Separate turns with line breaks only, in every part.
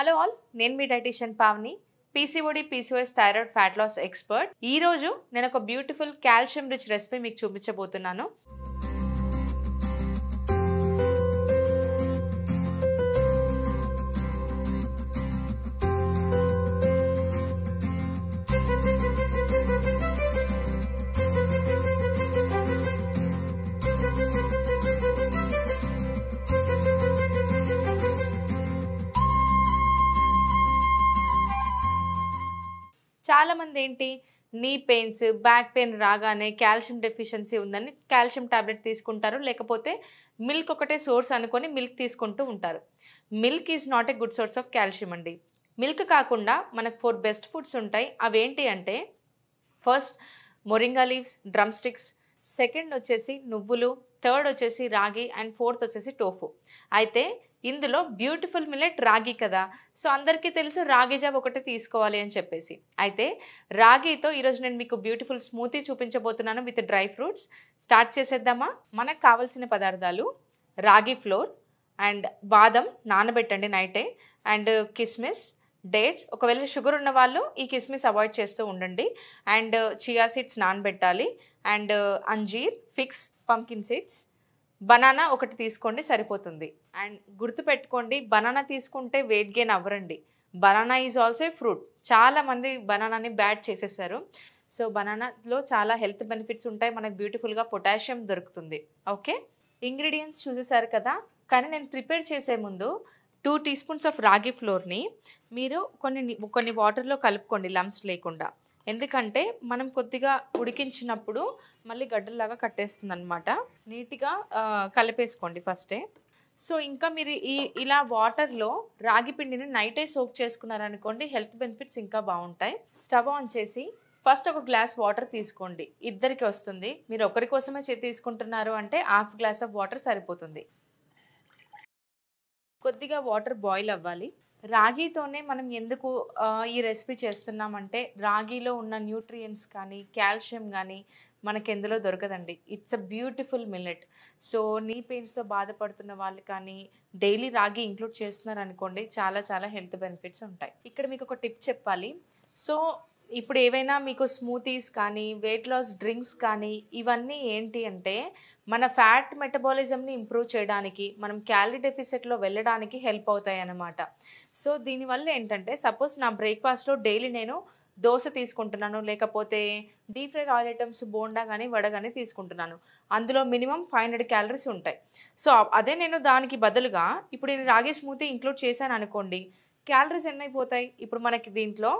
hello all నేను మీ dietitian Pavani PCOD PCOS thyroid fat loss expert రోజు నేను ఒక బ్యూటిఫుల్ కాల్షియం రిచ్ రెసిపీ మీకు చూపించబోతున్నాను చాలామంది ఏంటి నీ పెయిన్స్ బ్యాక్ పెయిన్ రాగానే కాల్షియం డెఫిషియన్సీ ఉందని కాల్షియం టాబ్లెట్ తీసుకుంటారు లేకపోతే మిల్క్ ఒకటే సోర్స్ అనుకొని మిల్క్ తీసుకుంటూ ఉంటారు milk is not a good source of calcium అండి మిల్క్ కాకుండా మనకు ఫోర్ బెస్ట్ ఫుడ్స్ ఉంటాయి అవేంటి అంటే first moringa leaves drumstick second వచ్చేసి నువ్వులు థర్డ్ వచ్చేసి రాగి అండ్ ఫోర్త్ వచ్చేసి టోఫు అయితే ఇందులో బ్యూటిఫుల్ మిల్లెట్ రాగి కదా సో అందరికీ తెలుసు రాగి జాబ్ ఒకటి తీసుకోవాలి అని చెప్పేసి అయితే రాగితో ఈరోజు నేను మీకు బ్యూటిఫుల్ స్మూతీ చూపించబోతున్నాను విత్ డ్రై ఫ్రూట్స్ స్టార్ట్ చేసేద్దామా మనకు కావలసిన పదార్థాలు రాగి ఫ్లోర్ అండ్ బాదం నానబెట్టండి నైటే అండ్ కిస్మిస్ డేట్స్ ఒకవేళ షుగర్ ఉన్న వాళ్ళు ఈ కిస్మిస్ అవాయిడ్ చేస్తూ ఉండండి అండ్ చియా సీడ్స్ నానబెట్టాలి అండ్ అంజీర్ ఫిక్స్ పంకిన్ సీడ్స్ బనానా ఒకటి తీసుకోండి సరిపోతుంది అండ్ గుర్తుపెట్టుకోండి బనానా తీసుకుంటే వెయిట్ గెయిన్ అవ్వరండి బనానా ఈజ్ ఆల్సో ఫ్రూట్ చాలా మంది బనానాని బ్యాడ్ చేసేసారు సో బనానాలో చాలా హెల్త్ బెనిఫిట్స్ ఉంటాయి మనకు బ్యూటిఫుల్గా పొటాషియం దొరుకుతుంది ఓకే ఇంగ్రీడియంట్స్ చూసేసారు కదా కానీ నేను ప్రిపేర్ చేసే ముందు టూ టీ స్పూన్స్ ఆఫ్ రాగి ఫ్లోర్ని మీరు కొన్ని కొన్ని వాటర్లో కలుపుకోండి లమ్స్ లేకుండా ఎందుకంటే మనం కొద్దిగా ఉడికించినప్పుడు మళ్ళీ గడ్డల్లాగా కట్టేస్తుంది అనమాట నీట్గా కలిపేసుకోండి ఫస్టే సో ఇంకా మీరు ఈ ఇలా వాటర్లో రాగి పిండిని నైటే సోక్ చేసుకున్నారనుకోండి హెల్త్ బెనిఫిట్స్ ఇంకా బాగుంటాయి స్టవ్ ఆన్ చేసి ఫస్ట్ ఒక గ్లాస్ వాటర్ తీసుకోండి ఇద్దరికి వస్తుంది మీరు ఒకరి కోసమే తీసుకుంటున్నారు అంటే హాఫ్ గ్లాస్ ఆఫ్ వాటర్ సరిపోతుంది కొద్దిగా వాటర్ బాయిల్ అవ్వాలి రాగితోనే మనం ఎందుకు ఈ రెసిపీ చేస్తున్నామంటే రాగిలో ఉన్న న్యూట్రియంట్స్ కానీ కాల్షియం కానీ మనకి ఎందులో దొరకదండి it's a beautiful millet so knee పెయిన్స్తో బాధపడుతున్న వాళ్ళు కానీ డైలీ రాగి ఇంక్లూడ్ చేస్తున్నారు అనుకోండి చాలా చాలా హెల్త్ బెనిఫిట్స్ ఉంటాయి ఇక్కడ మీకు ఒక టిప్ చెప్పాలి సో ఇప్పుడు ఏవైనా మీకు స్మూతీస్ కానీ వెయిట్ లాస్ డ్రింక్స్ కానీ ఇవన్నీ ఏంటి అంటే మన ఫ్యాట్ మెటబాలిజంని ఇంప్రూవ్ చేయడానికి మనం క్యాలరీ డెఫిసిట్లో వెళ్ళడానికి హెల్ప్ అవుతాయి అన్నమాట సో దీనివల్ల ఏంటంటే సపోజ్ నా బ్రేక్ఫాస్ట్లో డైలీ నేను దోశ తీసుకుంటున్నాను లేకపోతే deep fried oil items bonda కానీ వడ కానీ తీసుకుంటున్నాను అందులో మినిమం ఫైవ్ హండ్రెడ్ క్యాలరీస్ ఉంటాయి సో అదే నేను దానికి బదులుగా ఇప్పుడు నేను రాగి స్మూతీ ఇంక్లూడ్ చేశాను అనుకోండి క్యాలరీస్ ఎన్ని ఇప్పుడు మనకి దీంట్లో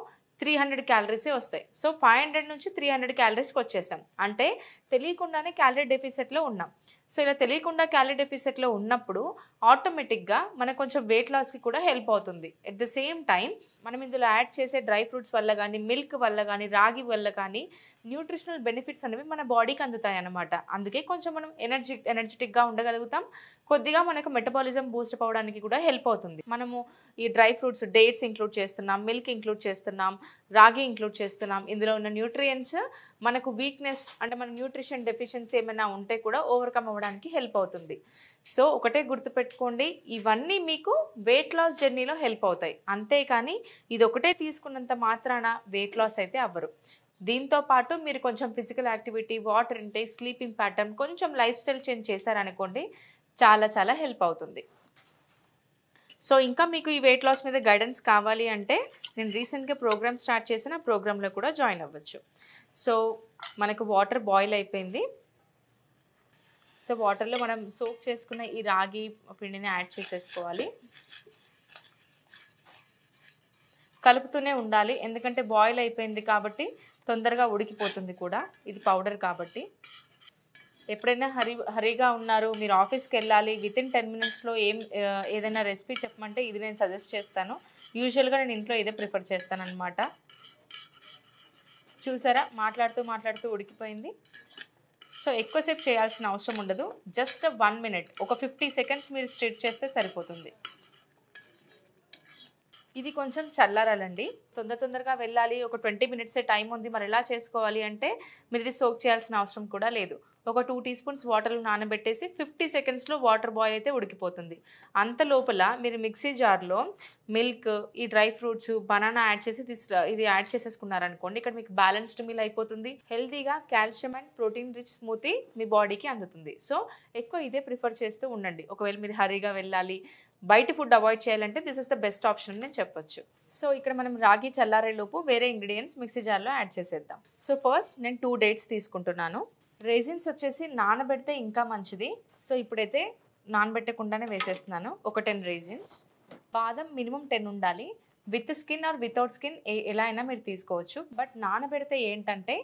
త్రీ హండ్రెడ్ క్యాలరీసే వస్తాయి సో ఫైవ్ హండ్రెడ్ నుంచి త్రీ హండ్రెడ్ క్యాలరీస్కి వచ్చేసాం అంటే తెలియకుండానే క్యాలరీ డెఫిసిట్లో ఉన్నాం సో ఇలా తెలియకుండా క్యాలరీ డెఫిసిట్లో ఉన్నప్పుడు ఆటోమేటిక్గా మనకు కొంచెం వెయిట్ లాస్కి కూడా హెల్ప్ అవుతుంది ఎట్ ద సేమ్ టైం మనం ఇందులో యాడ్ చేసే డ్రై ఫ్రూట్స్ వల్ల కానీ మిల్క్ వల్ల కానీ రాగి వల్ల కానీ న్యూట్రిషనల్ బెనిఫిట్స్ అనేవి మన బాడీకి అందుతాయి అన్నమాట అందుకే కొంచెం మనం ఎనర్జీ ఎనర్జెటిక్గా ఉండగలుగుతాం కొద్దిగా మనకు మెటబాలిజం బూస్ట్ అవ్వడానికి కూడా హెల్ప్ అవుతుంది మనము ఈ డ్రై ఫ్రూట్స్ డేట్స్ ఇంక్లూడ్ చేస్తున్నాం మిల్క్ ఇంక్లూడ్ చేస్తున్నాం రాగి ఇంక్లూడ్ చేస్తున్నాం ఇందులో ఉన్న న్యూట్రియన్స్ మనకు వీక్నెస్ అంటే మన న్యూట్రిషన్ డెఫిషియన్సీ ఏమైనా ఉంటే కూడా ఓవర్కమ్ అవ్వడానికి హెల్ప్ అవుతుంది సో ఒకటే గుర్తుపెట్టుకోండి ఇవన్నీ మీకు వెయిట్ లాస్ జర్నీలో హెల్ప్ అవుతాయి అంతేకాని ఇది ఒకటే తీసుకున్నంత మాత్రాన వెయిట్ లాస్ అయితే అవ్వరు దీంతో పాటు మీరు కొంచెం physical activity water intake sleeping pattern కొంచెం లైఫ్ స్టైల్ చేంజ్ చేశారనుకోండి చాలా చాలా హెల్ప్ అవుతుంది సో ఇంకా మీకు ఈ వెయిట్ లాస్ మీద గైడెన్స్ కావాలి అంటే నేను రీసెంట్గా ప్రోగ్రామ్ స్టార్ట్ చేసిన ప్రోగ్రాంలో కూడా జాయిన్ అవ్వచ్చు సో మనకు వాటర్ బాయిల్ అయిపోయింది సో వాటర్లో మనం సోక్ చేసుకున్న ఈ రాగి పిండిని యాడ్ చేసేసుకోవాలి కలుపుతూనే ఉండాలి ఎందుకంటే బాయిల్ అయిపోయింది కాబట్టి తొందరగా ఉడికిపోతుంది కూడా ఇది పౌడర్ కాబట్టి ఎప్పుడైనా హరి హరిగా ఉన్నారు మీరు ఆఫీస్కి వెళ్ళాలి విత్ ఇన్ టెన్ మినిట్స్లో ఏం ఏదైనా రెసిపీ చెప్పమంటే ఇది నేను సజెస్ట్ చేస్తాను యూజువల్గా నేను ఇంట్లో ఇదే ప్రిఫర్ చేస్తాను అనమాట చూసారా మాట్లాడుతూ మాట్లాడుతూ ఉడికిపోయింది సో ఎక్కువసేపు చేయాల్సిన అవసరం ఉండదు జస్ట్ వన్ మినిట్ ఒక ఫిఫ్టీ సెకండ్స్ మీరు స్ట్రెచ్ చేస్తే సరిపోతుంది ఇది కొంచెం చల్లారాలండి తొందర తొందరగా వెళ్ళాలి ఒక ట్వంటీ మినిట్సే టైం ఉంది మరి ఎలా చేసుకోవాలి అంటే మీరు ఇది సోక్ చేయాల్సిన అవసరం కూడా లేదు ఒక టూ టీ స్పూన్స్ వాటర్ నానబెట్టేసి ఫిఫ్టీ సెకండ్స్లో వాటర్ బాయిల్ అయితే ఉడికిపోతుంది అంత లోపల మీరు మిక్సీ జార్లో మిల్క్ ఈ డ్రై ఫ్రూట్స్ బనానా యాడ్ చేసి తీసు ఇది యాడ్ చేసేసుకున్నారనుకోండి ఇక్కడ మీకు బ్యాలెన్స్డ్ మీల్ అయిపోతుంది హెల్తీగా calcium and protein rich smoothie మీ బాడీకి అందుతుంది సో ఎక్కువ ఇదే ప్రిఫర్ చేస్తూ ఉండండి ఒకవేళ మీరు హరీగా వెళ్ళాలి బయట ఫుడ్ అవాయిడ్ చేయాలంటే this is the best option నేను చెప్పొచ్చు సో ఇక్కడ మనం రాగి చల్లారే లోపు వేరే ఇంగ్రీడియంట్స్ మిక్సీ జార్లో యాడ్ చేసేద్దాం సో ఫస్ట్ నేను టూ డేట్స్ తీసుకుంటున్నాను రేజిన్స్ వచ్చేసి నానబెడితే ఇంకా మంచిది సో ఇప్పుడైతే నానబెట్టకుండానే వేసేస్తున్నాను ఒక టెన్ రేజిన్స్ బాదం మినిమం టెన్ ఉండాలి with skin or without skin ఎలా అయినా మీరు తీసుకోవచ్చు బట్ నానబెడితే ఏంటంటే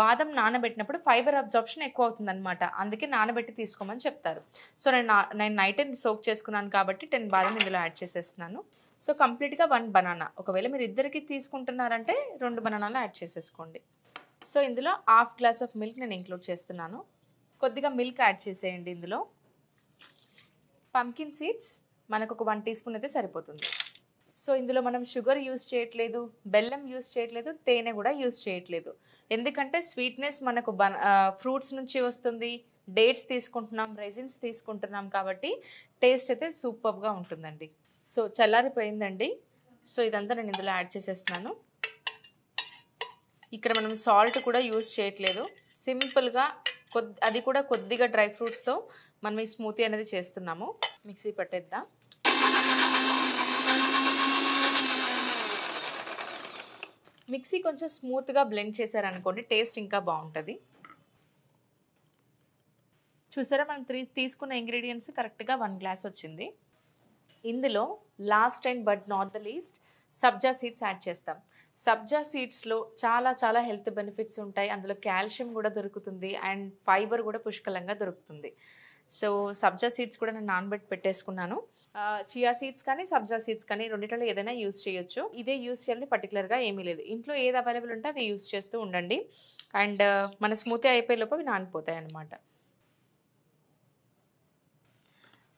బాదం నానబెట్టినప్పుడు ఫైబర్ అబ్జార్ప్షన్ ఎక్కువ అవుతుంది అనమాట అందుకే నానబెట్టి తీసుకోమని చెప్తారు సో నేను నేను నైట్ అండ్ సోక్ చేసుకున్నాను కాబట్టి టెన్ బాదం ఇందులో యాడ్ చేసేస్తున్నాను సో కంప్లీట్గా వన్ బనానా ఒకవేళ మీరు ఇద్దరికి తీసుకుంటున్నారంటే రెండు బనానాలు యాడ్ చేసేసుకోండి సో ఇందులో హాఫ్ గ్లాస్ ఆఫ్ మిల్క్ నేను ఇంక్లూడ్ చేస్తున్నాను కొద్దిగా మిల్క్ యాడ్ చేసేయండి ఇందులో పంకిన్ సీడ్స్ మనకు ఒక వన్ టీ స్పూన్ అయితే సరిపోతుంది సో ఇందులో మనం షుగర్ యూస్ చేయట్లేదు బెల్లం యూస్ చేయట్లేదు తేనె కూడా యూస్ చేయట్లేదు ఎందుకంటే స్వీట్నెస్ మనకు బ ఫ్రూట్స్ నుంచి వస్తుంది డేట్స్ తీసుకుంటున్నాం రెజిన్స్ తీసుకుంటున్నాం కాబట్టి టేస్ట్ అయితే సూపర్గా ఉంటుందండి సో చల్లారిపోయిందండి సో ఇదంతా నేను ఇందులో యాడ్ చేసేస్తున్నాను ఇక్కడ మనం సాల్ట్ కూడా యూస్ చేయట్లేదు సింపుల్గా కొద్ది అది కూడా కొద్దిగా డ్రై ఫ్రూట్స్తో మనం ఈ స్మూతీ అనేది చేస్తున్నాము మిక్సీ పట్టేద్దాం మిక్సీ కొంచెం స్మూత్గా బ్లెండ్ చేశారనుకోండి టేస్ట్ ఇంకా బాగుంటుంది చూసారా మనం త్రీ తీసుకున్న ఇంగ్రీడియంట్స్ కరెక్ట్గా వన్ గ్లాస్ వచ్చింది ఇందులో last and but not the least sabja seeds add చేస్తాం సబ్జా సీడ్స్లో చాలా చాలా హెల్త్ బెనిఫిట్స్ ఉంటాయి అందులో కాల్షియం కూడా దొరుకుతుంది అండ్ ఫైబర్ కూడా పుష్కలంగా దొరుకుతుంది సో సబ్జా సీడ్స్ కూడా నేను నానబెట్టి పెట్టేసుకున్నాను చియా సీడ్స్ కానీ సబ్జా సీడ్స్ కానీ రెండింటిలో ఏదైనా యూస్ చేయొచ్చు ఇదే యూస్ చేయాలని పర్టికులర్గా ఏమీ లేదు ఇంట్లో ఏది అవైలబుల్ ఉంటే అది యూస్ చేస్తూ ఉండండి అండ్ మన స్మూతీ అయిపోయే లోపు అవి నానిపోతాయి అనమాట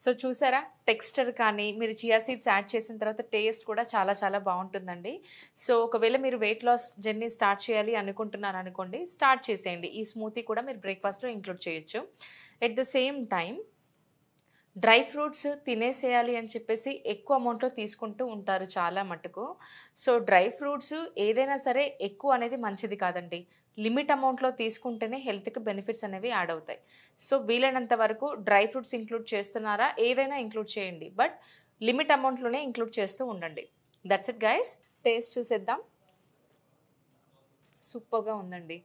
సో చూసారా టెక్స్చర్ కానీ మీరు చియా సీడ్స్ యాడ్ చేసిన తర్వాత టేస్ట్ కూడా చాలా చాలా బాగుంటుందండి సో ఒకవేళ మీరు వెయిట్ లాస్ జర్నీ స్టార్ట్ చేయాలి అనుకుంటున్నారు అనుకోండి స్టార్ట్ చేసేయండి ఈ స్మూతీ కూడా మీరు బ్రేక్ఫాస్ట్లో ఇంక్లూడ్ చేయొచ్చు at the same time dry fruits తినేసేయాలి అని చెప్పేసి ఎక్కువ అమౌంట్లో తీసుకుంటూ ఉంటారు చాలా మటుకు సో డ్రై ఫ్రూట్స్ ఏదైనా సరే ఎక్కువ అనేది మంచిది కాదండి లిమిట్ అమౌంట్లో తీసుకుంటేనే హెల్త్కి బెనిఫిట్స్ అనేవి యాడ్ అవుతాయి సో వీలైనంత వరకు డ్రై ఫ్రూట్స్ ఇంక్లూడ్ చేస్తున్నారా ఏదైనా ఇంక్లూడ్ చేయండి బట్ లిమిట్ అమౌంట్లోనే ఇంక్లూడ్ చేస్తూ ఉండండి దట్స్ ఇట్ గైస్ టేస్ట్ చూసేద్దాం సూపర్గా ఉందండి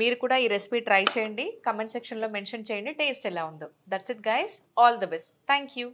మీరు కూడా ఈ రెసిపీ ట్రై చేయండి కమెంట్ సెక్షన్లో మెన్షన్ చేయండి టేస్ట్ ఎలా ఉందో that's it guys all the best thank you